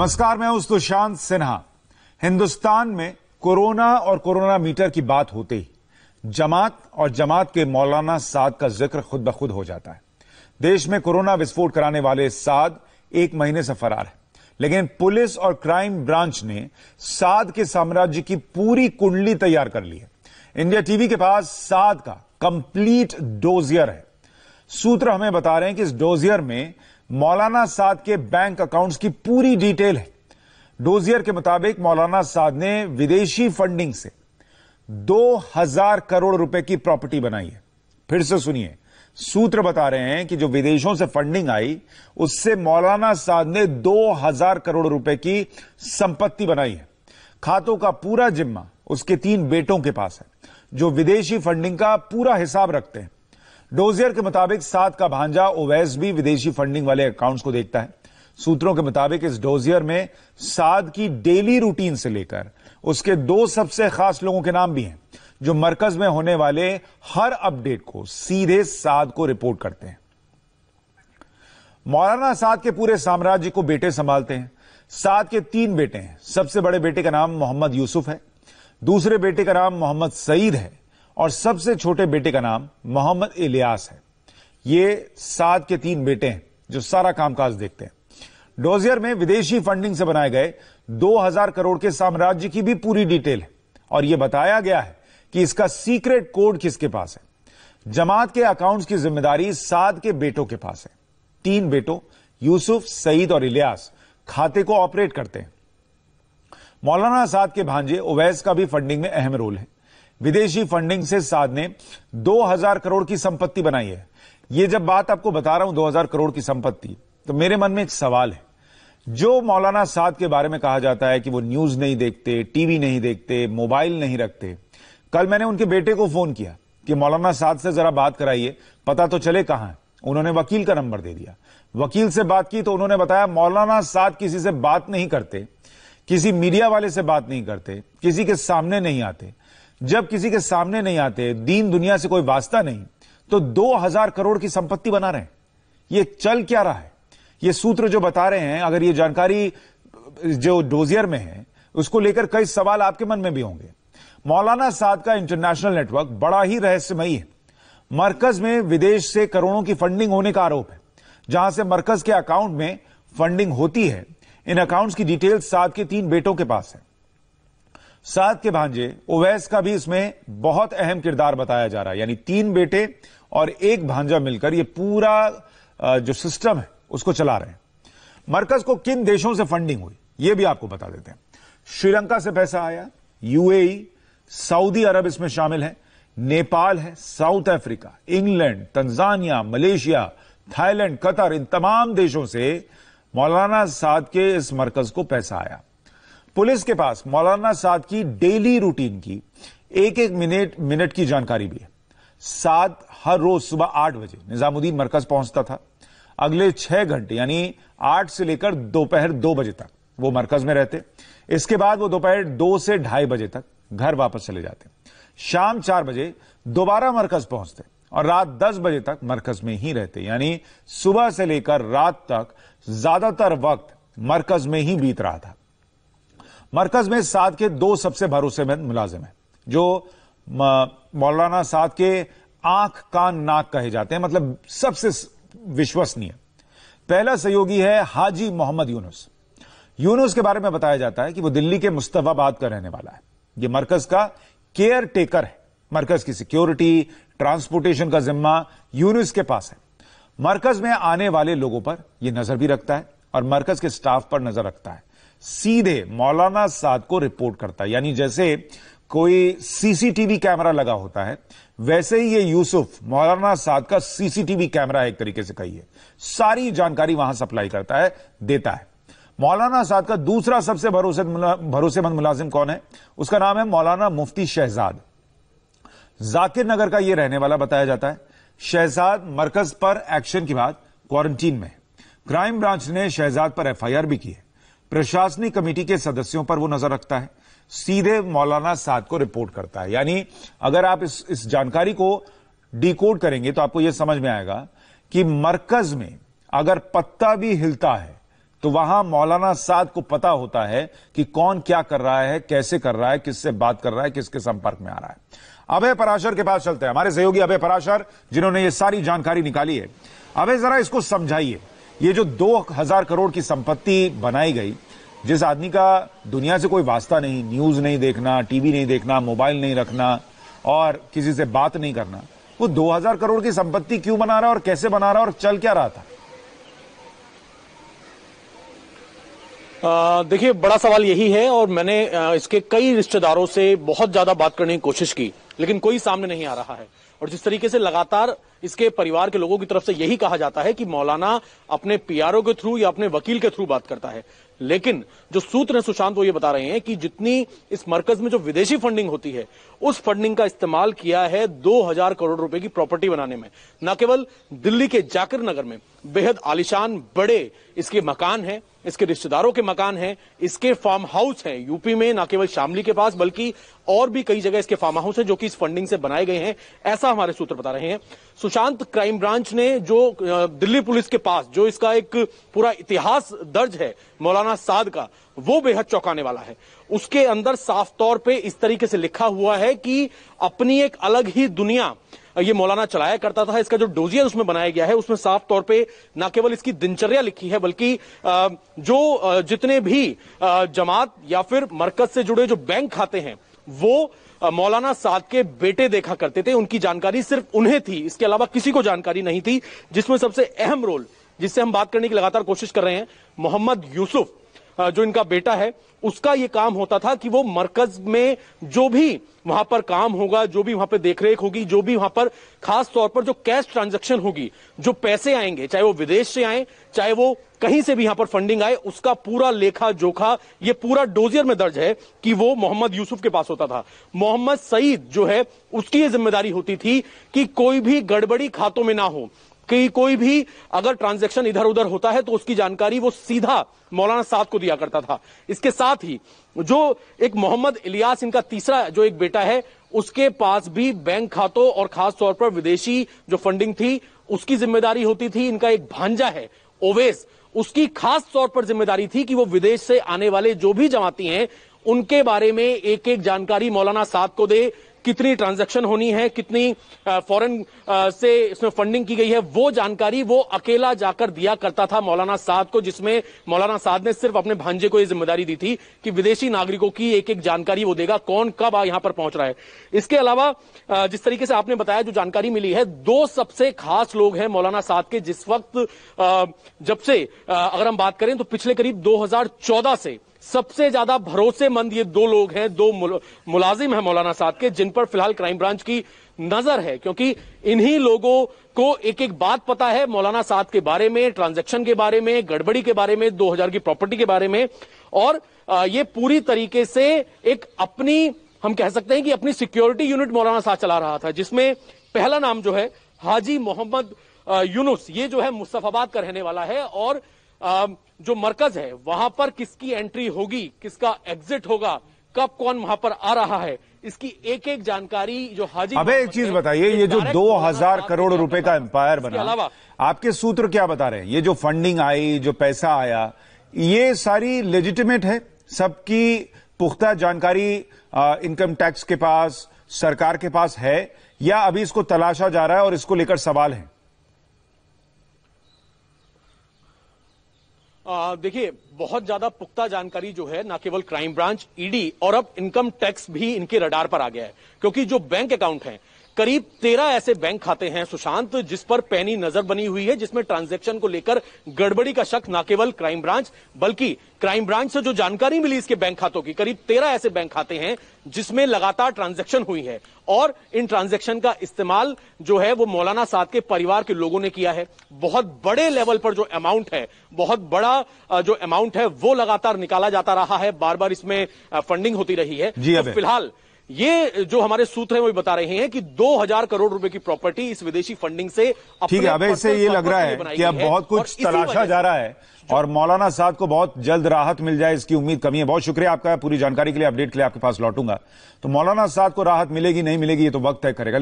नमस्कार मैं हूं सुशांत सिन्हा हिंदुस्तान में कोरोना और कोरोना मीटर की बात होते ही जमात और जमात के मौलाना साद का जिक्र खुद ब खुद हो जाता है देश में कोरोना विस्फोट कराने वाले साद एक महीने से फरार है लेकिन पुलिस और क्राइम ब्रांच ने साद के साम्राज्य की पूरी कुंडली तैयार कर ली है इंडिया टीवी के पास साद का कंप्लीट डोजियर है सूत्र हमें बता रहे हैं कि इस डोजियर में मौलाना साद के बैंक अकाउंट्स की पूरी डिटेल है डोजियर के मुताबिक मौलाना साद ने विदेशी फंडिंग से 2000 करोड़ रुपए की प्रॉपर्टी बनाई है फिर से सुनिए सूत्र बता रहे हैं कि जो विदेशों से फंडिंग आई उससे मौलाना साद ने 2000 करोड़ रुपए की संपत्ति बनाई है खातों का पूरा जिम्मा उसके तीन बेटों के पास है जो विदेशी फंडिंग का पूरा हिसाब रखते हैं डोजियर के मुताबिक सात का भांजा ओवैस भी विदेशी फंडिंग वाले अकाउंट्स को देखता है सूत्रों के मुताबिक इस डोजियर में साद की डेली रूटीन से लेकर उसके दो सबसे खास लोगों के नाम भी हैं जो मरकज में होने वाले हर अपडेट को सीधे साद को रिपोर्ट करते हैं मौलाना साद के पूरे साम्राज्य को बेटे संभालते हैं साद के तीन बेटे हैं सबसे बड़े बेटे का नाम मोहम्मद यूसुफ है दूसरे बेटे का नाम मोहम्मद सईद है और सबसे छोटे बेटे का नाम मोहम्मद इलियास है ये सात के तीन बेटे हैं जो सारा कामकाज देखते हैं डोजियर में विदेशी फंडिंग से बनाए गए 2000 करोड़ के साम्राज्य की भी पूरी डिटेल है और यह बताया गया है कि इसका सीक्रेट कोड किसके पास है जमात के अकाउंट्स की जिम्मेदारी साद के बेटों के पास है तीन बेटों यूसुफ सईद और इलियास खाते को ऑपरेट करते हैं मौलाना साद के भांजे ओवैस का भी फंडिंग में अहम रोल है विदेशी फंडिंग से साध ने 2000 करोड़ की संपत्ति बनाई है यह जब बात आपको बता रहा हूं 2000 करोड़ की संपत्ति तो मेरे मन में एक सवाल है जो मौलाना साध के बारे में कहा जाता है कि वो न्यूज नहीं देखते टीवी नहीं देखते मोबाइल नहीं रखते कल मैंने उनके बेटे को फोन किया कि मौलाना साद से जरा बात कराइए पता तो चले कहां है उन्होंने वकील का नंबर दे दिया वकील से बात की तो उन्होंने बताया मौलाना साद किसी से बात नहीं करते किसी मीडिया वाले से बात नहीं करते किसी के सामने नहीं आते जब किसी के सामने नहीं आते दीन दुनिया से कोई वास्ता नहीं तो 2000 करोड़ की संपत्ति बना रहे हैं ये चल क्या रहा है ये सूत्र जो बता रहे हैं अगर ये जानकारी जो डोजियर में है उसको लेकर कई सवाल आपके मन में भी होंगे मौलाना साद का इंटरनेशनल नेटवर्क बड़ा ही रहस्यमयी है मरकज में विदेश से करोड़ों की फंडिंग होने का आरोप है जहां से मरकज के अकाउंट में फंडिंग होती है इन अकाउंट्स की डिटेल्स साद के तीन बेटों के पास है साद के भांजे ओवैस का भी इसमें बहुत अहम किरदार बताया जा रहा है यानी तीन बेटे और एक भांजा मिलकर ये पूरा जो सिस्टम है उसको चला रहे हैं मरकज को किन देशों से फंडिंग हुई ये भी आपको बता देते हैं श्रीलंका से पैसा आया यूएई सऊदी अरब इसमें शामिल है नेपाल है South Africa England Tanzania Malaysia Thailand Qatar इन तमाम देशों से मौलाना साद के इस मरकज को पैसा आया पुलिस के पास मौलाना साद की डेली रूटीन की एक एक मिनट मिनट की जानकारी भी है साद हर रोज सुबह आठ बजे निजामुद्दीन मरकज पहुंचता था अगले छह घंटे यानी आठ से लेकर दोपहर दो बजे तक वो मरकज में रहते इसके बाद वो दोपहर दो से ढाई बजे तक घर वापस चले जाते शाम चार बजे दोबारा मरकज पहुंचते और रात दस बजे तक मरकज में ही रहते यानी सुबह से लेकर रात तक ज्यादातर वक्त मरकज में ही बीत रहा था मरकज में साध के दो सबसे भरोसेमंद मुलाजिम हैं जो मौलाना साध के आंख कान नाक कहे जाते हैं मतलब सबसे विश्वसनीय पहला सहयोगी है हाजी मोहम्मद यूनुस यूनुस के बारे में बताया जाता है कि वो दिल्ली के मुस्तफाबाद का रहने वाला है ये मरकज का केयर टेकर है मरकज की सिक्योरिटी ट्रांसपोर्टेशन का जिम्मा यूनुस के पास है मरकज में आने वाले लोगों पर यह नजर भी रखता है और मरकज के स्टाफ पर नजर रखता है सीधे मौलाना साद को रिपोर्ट करता है यानी जैसे कोई सीसीटीवी कैमरा लगा होता है वैसे ही ये यूसुफ मौलाना साद का सीसीटीवी कैमरा एक तरीके से कहिए सारी जानकारी वहां सप्लाई करता है देता है मौलाना साद का दूसरा सबसे भरोसे भरोसेमंद मुलाजिम कौन है उसका नाम है मौलाना मुफ्ती शहजाद जाकिर नगर का यह रहने वाला बताया जाता है शहजाद मरकज पर एक्शन के बाद क्वारंटीन में क्राइम ब्रांच ने शहजाद पर एफआईआर भी की है प्रशासनिक कमेटी के सदस्यों पर वो नजर रखता है सीधे मौलाना साद को रिपोर्ट करता है यानी अगर आप इस इस जानकारी को डिकोड करेंगे तो आपको यह समझ में आएगा कि मरकज में अगर पत्ता भी हिलता है तो वहां मौलाना साद को पता होता है कि कौन क्या कर रहा है कैसे कर रहा है किससे बात कर रहा है किसके संपर्क में आ रहा है अभय पराशर के पास चलते हैं हमारे सहयोगी अभय पराशर जिन्होंने ये सारी जानकारी निकाली है अभय जरा इसको समझाइए ये जो हजार करोड़ की संपत्ति बनाई गई जिस आदमी का दुनिया से कोई वास्ता नहीं न्यूज़ नहीं देखना टीवी नहीं देखना मोबाइल नहीं रखना और किसी से बात नहीं करना वो दो हजार करोड़ की संपत्ति क्यों बना रहा है और कैसे बना रहा है और चल क्या रहा था देखिए बड़ा सवाल यही है और मैंने आ, इसके कई रिश्तेदारों से बहुत ज्यादा बात करने की कोशिश की लेकिन कोई सामने नहीं आ रहा है और जिस तरीके से लगातार इसके परिवार के लोगों की तरफ से यही कहा जाता है कि मौलाना अपने पीआरओ के थ्रू या अपने वकील के थ्रू बात करता है लेकिन जो सूत्र है सुशांत वो ये बता रहे हैं कि जितनी इस मरकज में जो विदेशी फंडिंग होती है उस फंडिंग का इस्तेमाल किया है 2000 करोड़ रुपए की प्रॉपर्टी बनाने में न केवल दिल्ली के जाकिर नगर में बेहद आलिशान बड़े इसके मकान हैं इसके रिश्तेदारों के मकान हैं इसके फार्म हाउस हैं यूपी में ना केवल शामली के पास बल्कि और भी कई जगह इसके फार्म हाउस हैं जो कि इस फंडिंग से बनाए गए हैं ऐसा हमारे सूत्र बता रहे हैं सुशांत क्राइम ब्रांच ने जो दिल्ली पुलिस के पास जो इसका एक पूरा इतिहास दर्ज है मौलाना साद का वो बेहद चौंकाने वाला है उसके अंदर साफ तौर पर इस तरीके से लिखा हुआ है कि अपनी एक अलग ही दुनिया ये मौलाना चलाया करता था इसका जो डोजियर उसमें बनाया गया है उसमें साफ तौर पर न केवल इसकी दिनचर्या लिखी है बल्कि जो जितने भी जमात या फिर मरकज से जुड़े जो बैंक खाते हैं वो मौलाना साद के बेटे देखा करते थे उनकी जानकारी सिर्फ उन्हें थी इसके अलावा किसी को जानकारी नहीं थी जिसमें सबसे अहम रोल जिससे हम बात करने की लगातार कोशिश कर रहे हैं मोहम्मद यूसुफ जो इनका बेटा है उसका ये काम होता था कि वो मरकज में जो भी वहां पर काम होगा जो भी वहां पर देखरेख होगी जो भी वहां पर खास तौर पर जो कैश ट्रांजैक्शन होगी जो पैसे आएंगे चाहे वो विदेश से आए चाहे वो कहीं से भी यहां पर फंडिंग आए उसका पूरा लेखा जोखा ये पूरा डोजियर में दर्ज है कि वो मोहम्मद यूसुफ के पास होता था मोहम्मद सईद जो है उसकी ये जिम्मेदारी होती थी कि कोई भी गड़बड़ी खातों में ना हो कि कोई भी अगर ट्रांजैक्शन इधर उधर होता है तो उसकी जानकारी वो सीधा मौलाना साद को दिया करता था इसके साथ ही जो एक मोहम्मद इलियास इनका तीसरा जो एक बेटा है उसके पास भी बैंक खातों और खास तौर पर विदेशी जो फंडिंग थी उसकी जिम्मेदारी होती थी इनका एक भांजा है ओवेस उसकी खास तौर पर जिम्मेदारी थी कि वो विदेश से आने वाले जो भी जमाती हैं उनके बारे में एक एक जानकारी मौलाना साद को दे कितनी ट्रांजैक्शन होनी है कितनी फॉरेन से इसमें फंडिंग की गई है वो जानकारी वो अकेला जाकर दिया करता था मौलाना साद को जिसमें मौलाना साद ने सिर्फ अपने भांजे को ये जिम्मेदारी दी थी कि विदेशी नागरिकों की एक एक जानकारी वो देगा कौन कब यहां पर पहुंच रहा है इसके अलावा जिस तरीके से आपने बताया जो जानकारी मिली है दो सबसे खास लोग हैं मौलाना साद के जिस वक्त जब से अगर हम बात करें तो पिछले करीब दो से सबसे ज्यादा भरोसेमंद ये दो लोग हैं दो मुल, मुलाजिम हैं मौलाना साहब के जिन पर फिलहाल क्राइम ब्रांच की नजर है क्योंकि इन्हीं लोगों को एक एक बात पता है मौलाना साहब के बारे में ट्रांजैक्शन के बारे में गड़बड़ी के बारे में 2000 की प्रॉपर्टी के बारे में और ये पूरी तरीके से एक अपनी हम कह सकते हैं कि अपनी सिक्योरिटी यूनिट मौलाना साहब चला रहा था जिसमें पहला नाम जो है हाजी मोहम्मद यूनुस ये जो है मुस्तफाबाद का रहने वाला है और Um, जो मरकज है वहां पर किसकी एंट्री होगी किसका एग्जिट होगा कब कौन वहां पर आ रहा है इसकी एक एक जानकारी जो हाजी अबे एक चीज बताइए ये जो 2000 करोड़ रुपए तो का एम्पायर बना अलावा आपके सूत्र क्या बता रहे हैं ये जो फंडिंग आई जो पैसा आया ये सारी लेजिटिमेट है सबकी पुख्ता जानकारी इनकम टैक्स के पास सरकार के पास है या अभी इसको तलाशा जा रहा है और इसको लेकर सवाल है देखिए बहुत ज्यादा पुख्ता जानकारी जो है ना केवल क्राइम ब्रांच ईडी और अब इनकम टैक्स भी इनके रडार पर आ गया है क्योंकि जो बैंक अकाउंट हैं करीब तेरह ऐसे बैंक खाते हैं सुशांत जिस पर पैनी नजर बनी हुई है जिसमें ट्रांजैक्शन को लेकर गड़बड़ी का शक न केवल क्राइम ब्रांच बल्कि क्राइम ब्रांच से जो जानकारी मिली इसके बैंक खातों की करीब तेरह ऐसे बैंक खाते हैं जिसमें लगातार ट्रांजैक्शन हुई है और इन ट्रांजैक्शन का इस्तेमाल जो है वो मौलाना साद के परिवार के लोगों ने किया है बहुत बड़े लेवल पर जो अमाउंट है बहुत बड़ा जो अमाउंट है वो लगातार निकाला जाता रहा है बार बार इसमें फंडिंग होती रही है तो फिलहाल ये जो हमारे सूत्र है वो बता रहे हैं कि 2000 करोड़ रुपए की प्रॉपर्टी इस विदेशी फंडिंग से ठीक है अब इससे ये लग रहा है कि अब बहुत कुछ तलाशा जा रहा है और मौलाना साहब को बहुत जल्द राहत मिल जाए इसकी उम्मीद कमी है बहुत शुक्रिया आपका पूरी जानकारी के लिए अपडेट के लिए आपके पास लौटूंगा तो मौलाना साहब को राहत मिलेगी नहीं मिलेगी ये तो वक्त तय करेगा